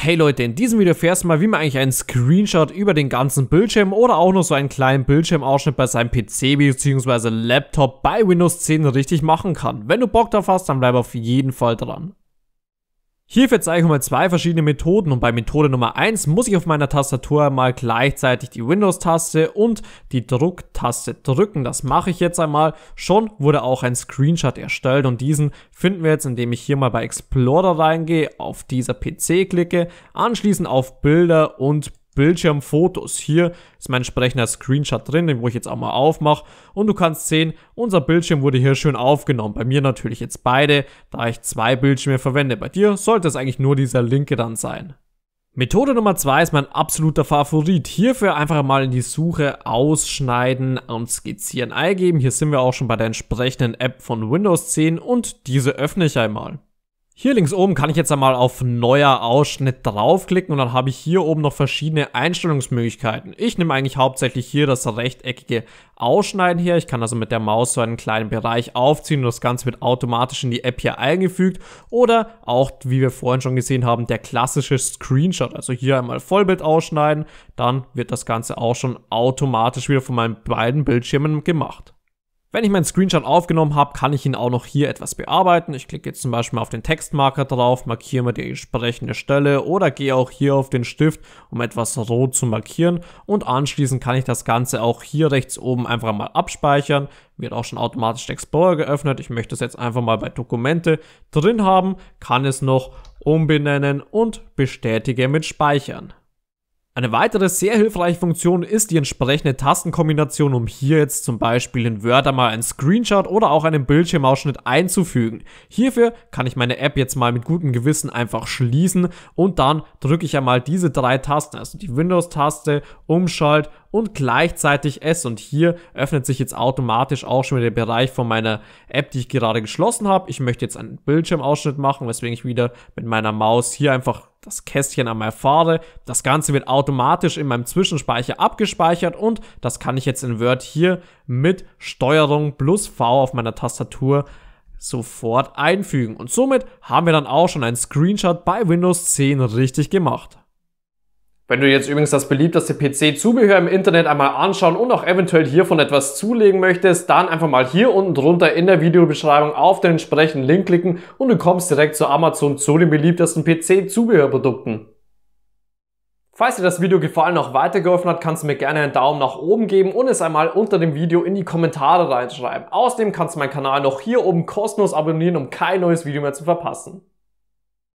Hey Leute, in diesem Video erfährst du mal, wie man eigentlich einen Screenshot über den ganzen Bildschirm oder auch nur so einen kleinen Bildschirmausschnitt bei seinem PC bzw. Laptop bei Windows 10 richtig machen kann. Wenn du Bock drauf hast, dann bleib auf jeden Fall dran. Hierfür zeige ich mal zwei verschiedene Methoden und bei Methode Nummer 1 muss ich auf meiner Tastatur mal gleichzeitig die Windows-Taste und die Drucktaste drücken. Das mache ich jetzt einmal. Schon wurde auch ein Screenshot erstellt und diesen finden wir jetzt, indem ich hier mal bei Explorer reingehe, auf dieser PC klicke, anschließend auf Bilder und Bildschirmfotos. Hier ist mein entsprechender Screenshot drin, den wo ich jetzt auch mal aufmache. Und du kannst sehen, unser Bildschirm wurde hier schön aufgenommen. Bei mir natürlich jetzt beide, da ich zwei Bildschirme verwende. Bei dir sollte es eigentlich nur dieser linke dann sein. Methode Nummer 2 ist mein absoluter Favorit. Hierfür einfach mal in die Suche ausschneiden und skizzieren eingeben. Hier sind wir auch schon bei der entsprechenden App von Windows 10 und diese öffne ich einmal. Hier links oben kann ich jetzt einmal auf neuer Ausschnitt draufklicken und dann habe ich hier oben noch verschiedene Einstellungsmöglichkeiten. Ich nehme eigentlich hauptsächlich hier das rechteckige Ausschneiden her. Ich kann also mit der Maus so einen kleinen Bereich aufziehen und das Ganze wird automatisch in die App hier eingefügt. Oder auch, wie wir vorhin schon gesehen haben, der klassische Screenshot. Also hier einmal Vollbild ausschneiden, dann wird das Ganze auch schon automatisch wieder von meinen beiden Bildschirmen gemacht. Wenn ich meinen Screenshot aufgenommen habe, kann ich ihn auch noch hier etwas bearbeiten. Ich klicke jetzt zum Beispiel auf den Textmarker drauf, markiere mir die entsprechende Stelle oder gehe auch hier auf den Stift, um etwas rot zu markieren. Und anschließend kann ich das Ganze auch hier rechts oben einfach mal abspeichern. Wird auch schon automatisch der Explorer geöffnet. Ich möchte es jetzt einfach mal bei Dokumente drin haben, kann es noch umbenennen und bestätige mit Speichern. Eine weitere sehr hilfreiche Funktion ist die entsprechende Tastenkombination, um hier jetzt zum Beispiel in Wörter mal einen Screenshot oder auch einen Bildschirmausschnitt einzufügen. Hierfür kann ich meine App jetzt mal mit gutem Gewissen einfach schließen und dann drücke ich einmal diese drei Tasten, also die Windows-Taste, Umschalt und gleichzeitig S und hier öffnet sich jetzt automatisch auch schon wieder der Bereich von meiner App, die ich gerade geschlossen habe. Ich möchte jetzt einen Bildschirmausschnitt machen, weswegen ich wieder mit meiner Maus hier einfach das Kästchen an meiner Pfade. Das Ganze wird automatisch in meinem Zwischenspeicher abgespeichert und das kann ich jetzt in Word hier mit Steuerung plus V auf meiner Tastatur sofort einfügen. Und somit haben wir dann auch schon einen Screenshot bei Windows 10 richtig gemacht. Wenn du jetzt übrigens das beliebteste PC-Zubehör im Internet einmal anschauen und auch eventuell hiervon etwas zulegen möchtest, dann einfach mal hier unten drunter in der Videobeschreibung auf den entsprechenden Link klicken und du kommst direkt zu Amazon zu den beliebtesten PC-Zubehörprodukten. Falls dir das Video gefallen und auch weitergeholfen hat, kannst du mir gerne einen Daumen nach oben geben und es einmal unter dem Video in die Kommentare reinschreiben. Außerdem kannst du meinen Kanal noch hier oben kostenlos abonnieren, um kein neues Video mehr zu verpassen.